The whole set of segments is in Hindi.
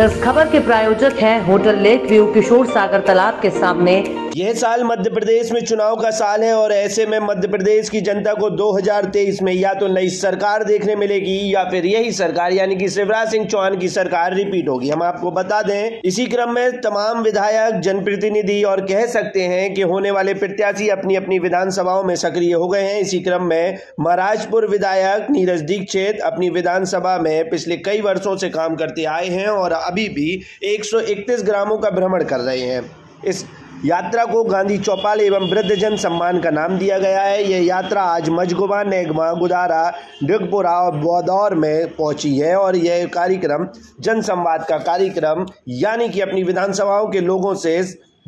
इस खबर के प्रायोजक हैं hotel lake view Kishore Sagar तालाब के सामने यह साल मध्य प्रदेश में चुनाव का साल है और ऐसे में मध्य प्रदेश की जनता को 2023 में या तो नई सरकार देखने मिलेगी या फिर यही सरकार यानी कि शिवराज सिंह चौहान की सरकार रिपीट होगी हम आपको बता दें इसी क्रम में तमाम विधायक जनप्रतिनिधि और कह सकते हैं कि होने वाले प्रत्याशी अपनी अपनी विधानसभाओं में सक्रिय हो गए हैं इसी क्रम में महाराजपुर विधायक नीरज दीक्षित अपनी विधानसभा में पिछले कई वर्षों से काम करते आए हैं और अभी भी एक ग्रामों का भ्रमण कर रहे हैं इस यात्रा को गांधी चौपाल एवं वृद्धजन सम्मान का नाम दिया गया है यह यात्रा आज मजगुबा नेगमा गुदारा डिगपुरा और बौदौर में पहुंची है और यह कार्यक्रम जनसंवाद का कार्यक्रम यानी कि अपनी विधानसभाओं के लोगों से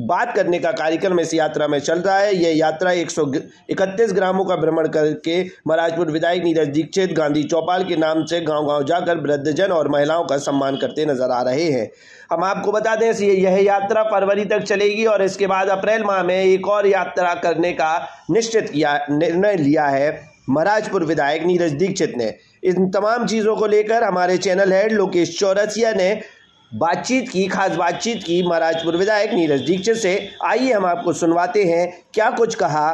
बात करने का कार्यक्रम इस यात्रा में चल रहा है यह यात्रा एक सौ इकतीस ग्रामों का भ्रमण करके महाराजपुर विधायक नीरज दीक्षित गांधी चौपाल के नाम से गांव गांव जाकर वृद्धजन और महिलाओं का सम्मान करते नजर आ रहे हैं हम आपको बता दें यह यात्रा फरवरी तक चलेगी और इसके बाद अप्रैल माह में एक और यात्रा करने का निश्चित किया निर्णय लिया है महाराजपुर विधायक नीरज दीक्षित ने इन तमाम चीज़ों को लेकर हमारे चैनल हेड लोकेश चौरसिया ने बातचीत की खास बातचीत की महाराजपुर विधायक नीरज दीक्षित से आइए हम आपको सुनवाते हैं क्या कुछ कहा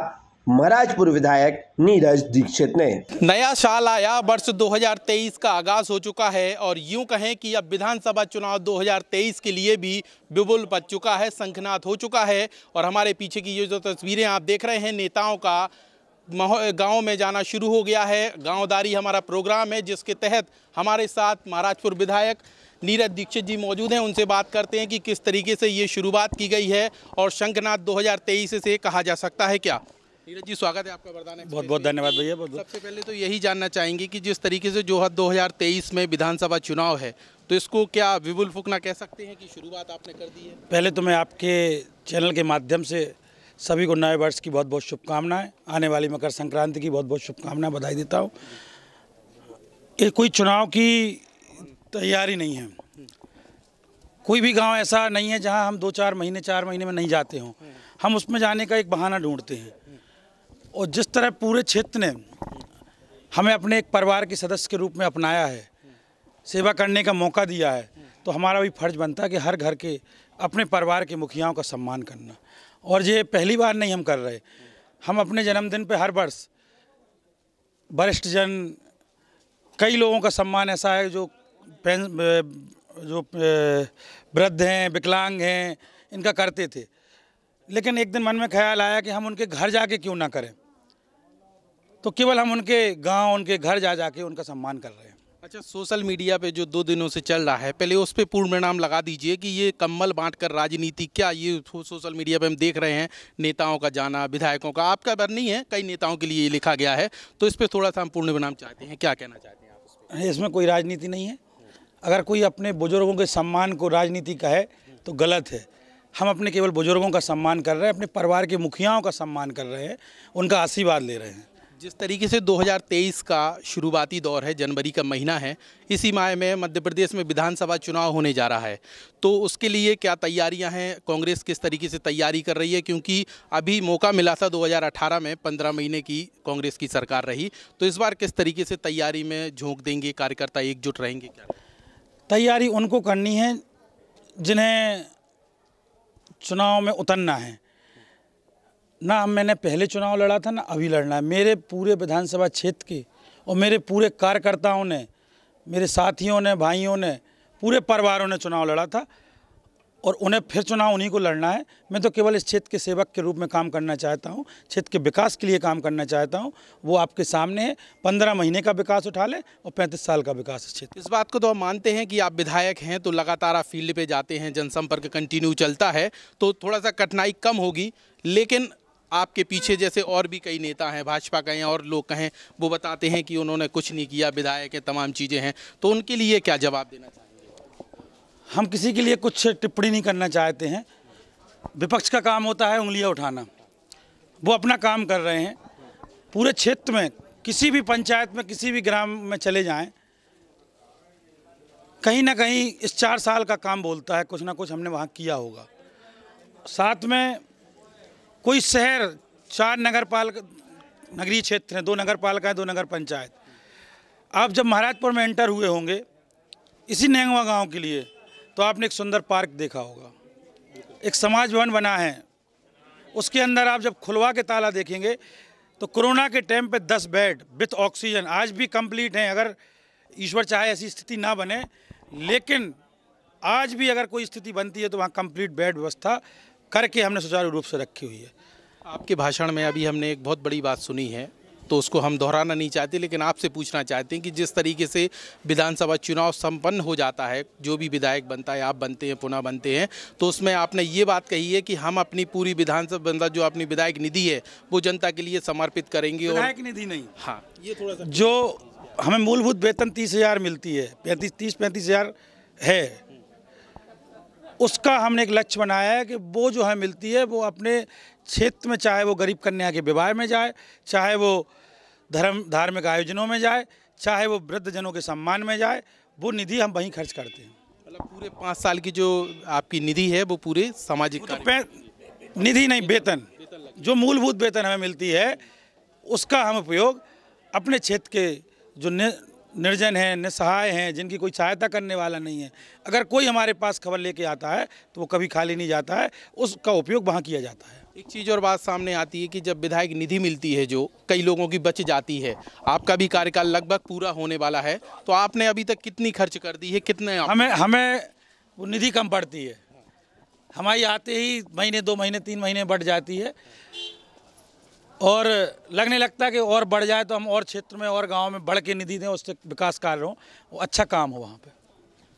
महाराजपुर विधायक नीरज दीक्षित ने नया साल आया वर्ष 2023 का आगाज हो चुका है और यूं कहें कि अब विधानसभा चुनाव 2023 के लिए भी विपुल बच चुका है संखनाथ हो चुका है और हमारे पीछे की ये जो तस्वीरें आप देख रहे हैं नेताओं का गांव में जाना शुरू हो गया है गांवदारी हमारा प्रोग्राम है जिसके तहत हमारे साथ महाराजपुर विधायक नीरज दीक्षित जी मौजूद हैं उनसे बात करते हैं कि किस तरीके से ये शुरुआत की गई है और शंखनाथ दो से कहा जा सकता है क्या नीरज जी स्वागत है आपका वरदान बहुत बहुत धन्यवाद भैया बहुत सबसे पहले तो यही जानना चाहेंगे कि जिस तरीके से जो जोहर दो में विधानसभा चुनाव है तो इसको क्या विपुल फुकना कह सकते हैं कि शुरुआत आपने कर दी है पहले तो मैं आपके चैनल के माध्यम से सभी को नए वर्ष की बहुत बहुत शुभकामनाएं आने वाली मकर संक्रांति की बहुत बहुत शुभकामनाएं बधाई देता हूँ कोई चुनाव की तैयारी नहीं है कोई भी गांव ऐसा नहीं है जहां हम दो चार महीने चार महीने में नहीं जाते हों हम उसमें जाने का एक बहाना ढूंढते हैं और जिस तरह पूरे क्षेत्र ने हमें अपने एक परिवार के सदस्य के रूप में अपनाया है सेवा करने का मौका दिया है तो हमारा भी फर्ज बनता है कि हर घर के अपने परिवार के मुखियाओं का सम्मान करना और ये पहली बार नहीं हम कर रहे हम अपने जन्मदिन पर हर वर्ष वरिष्ठ जन कई लोगों का सम्मान ऐसा है जो जो वृद्ध हैं विकलांग हैं इनका करते थे लेकिन एक दिन मन में ख्याल आया कि हम उनके घर जाके क्यों ना करें तो केवल हम उनके गांव उनके घर जा जाके उनका सम्मान कर रहे हैं अच्छा सोशल मीडिया पे जो दो दिनों से चल रहा है पहले उस पर पूर्ण नाम लगा दीजिए कि ये कम्बल बांटकर राजनीति क्या ये सोशल मीडिया पे हम देख रहे हैं नेताओं का जाना विधायकों का आपका बर नहीं है कई नेताओं के लिए लिखा गया है तो इस पर थोड़ा सा हम पूर्ण परिणाम चाहते हैं क्या कहना चाहते हैं आप इसमें कोई राजनीति नहीं है अगर कोई अपने बुजुर्गों के सम्मान को राजनीति कहे तो गलत है हम अपने केवल बुजुर्गों का सम्मान कर रहे हैं अपने परिवार के मुखियाओं का सम्मान कर रहे हैं उनका आशीर्वाद ले रहे हैं जिस तरीके से 2023 का शुरुआती दौर है जनवरी का महीना है इसी माह में मध्य प्रदेश में विधानसभा चुनाव होने जा रहा है तो उसके लिए क्या तैयारियां हैं कांग्रेस किस तरीके से तैयारी कर रही है क्योंकि अभी मौका मिला था 2018 में 15 महीने की कांग्रेस की सरकार रही तो इस बार किस तरीके से तैयारी में झोंक देंगे कार्यकर्ता एकजुट रहेंगे क्या तैयारी उनको करनी है जिन्हें चुनाव में उतरना है ना मैंने पहले चुनाव लड़ा था ना अभी लड़ना है मेरे पूरे विधानसभा क्षेत्र के और मेरे पूरे कार्यकर्ताओं ने मेरे साथियों ने भाइयों ने पूरे परिवारों ने चुनाव लड़ा था और उन्हें फिर चुनाव उन्हीं को लड़ना है मैं तो केवल इस क्षेत्र के सेवक के रूप में काम करना चाहता हूँ क्षेत्र के विकास के लिए काम करना चाहता हूँ वो आपके सामने है पंद्रह महीने का विकास उठा लें और पैंतीस साल का विकास इस क्षेत्र इस बात को तो हम मानते हैं कि आप विधायक हैं तो लगातार आप फील्ड पर जाते हैं जनसंपर्क कंटिन्यू चलता है तो थोड़ा सा कठिनाई कम होगी लेकिन आपके पीछे जैसे और भी कई नेता हैं भाजपा कहें और लोग कहें वो बताते हैं कि उन्होंने कुछ नहीं किया विधायक है तमाम चीज़ें हैं तो उनके लिए क्या जवाब देना चाहिए हम किसी के लिए कुछ टिप्पणी नहीं करना चाहते हैं विपक्ष का काम होता है उंगलियां उठाना वो अपना काम कर रहे हैं पूरे क्षेत्र में किसी भी पंचायत में किसी भी ग्राम में चले जाएं कहीं ना कहीं इस चार साल का काम बोलता है कुछ ना कुछ हमने वहाँ किया होगा साथ में कोई शहर चार नगर पाल नगरीय क्षेत्र हैं दो नगर पालिकाएँ दो नगर पंचायत आप जब महाराजपुर में एंटर हुए होंगे इसी नेंगवा गांव के लिए तो आपने एक सुंदर पार्क देखा होगा एक समाज भवन बना है उसके अंदर आप जब खुलवा के ताला देखेंगे तो कोरोना के टाइम पे 10 बेड विथ ऑक्सीजन आज भी कंप्लीट हैं अगर ईश्वर चाहे ऐसी स्थिति ना बने लेकिन आज भी अगर कोई स्थिति बनती है तो वहाँ कंप्लीट बेड व्यवस्था करके हमने सुचारू रूप से रखी हुई है आपके भाषण में अभी हमने एक बहुत बड़ी बात सुनी है तो उसको हम दोहराना नहीं चाहते लेकिन आपसे पूछना चाहते हैं कि जिस तरीके से विधानसभा चुनाव संपन्न हो जाता है जो भी विधायक बनता है आप बनते हैं पुनः बनते हैं तो उसमें आपने ये बात कही है कि हम अपनी पूरी विधानसभा मतलब जो अपनी विधायक निधि है वो जनता के लिए समर्पित करेंगे विधायक निधि नहीं हाँ ये थोड़ा सा जो हमें मूलभूत वेतन तीस हज़ार मिलती है पैंतीस तीस पैंतीस हज़ार है उसका हमने एक लक्ष्य बनाया है कि वो जो है मिलती है वो अपने क्षेत्र में चाहे वो गरीब कन्या के विवाह में जाए चाहे वो धर्म धार्मिक आयोजनों में जाए चाहे वो वृद्धजनों के सम्मान में जाए वो निधि हम वहीं खर्च करते हैं मतलब पूरे पाँच साल की जो आपकी निधि है वो पूरे सामाजिक तो निधि नहीं वेतन जो मूलभूत वेतन हमें मिलती है उसका हम उपयोग अपने क्षेत्र के जो निर्जन हैं निसहाय हैं जिनकी कोई सहायता करने वाला नहीं है अगर कोई हमारे पास खबर लेके आता है तो वो कभी खाली नहीं जाता है उसका उपयोग वहाँ किया जाता है एक चीज़ और बात सामने आती है कि जब विधायक निधि मिलती है जो कई लोगों की बच जाती है आपका भी कार्यकाल लगभग पूरा होने वाला है तो आपने अभी तक कितनी खर्च कर दी है कितने हमें हमें वो निधि कम पड़ती है हमारी आते ही महीने दो महीने तीन महीने बढ़ जाती है और लगने लगता है कि और बढ़ जाए तो हम और क्षेत्र में और गाँव में बढ़ के निधि दें उससे विकास कार्य हो वो अच्छा काम हो वहाँ पर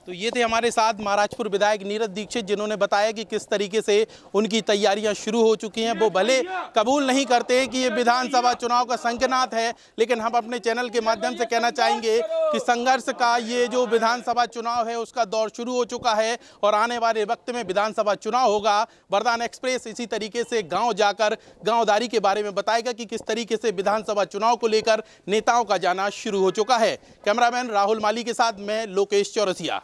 तो ये थे हमारे साथ महाराजपुर विधायक नीरज दीक्षित जिन्होंने बताया कि किस तरीके से उनकी तैयारियां शुरू हो चुकी हैं वो भले कबूल नहीं करते हैं कि ये विधानसभा चुनाव का संकनाथ है लेकिन हम अपने चैनल के माध्यम से कहना चाहेंगे कि संघर्ष का ये जो विधानसभा चुनाव है उसका दौर शुरू हो चुका है और आने वाले वक्त में विधानसभा चुनाव होगा वरदान एक्सप्रेस इसी तरीके से गांव जाकर गांवदारी के बारे में बताएगा कि किस तरीके से विधानसभा चुनाव को लेकर नेताओं का जाना शुरू हो चुका है कैमरामैन राहुल माली के साथ मैं लोकेश चौरसिया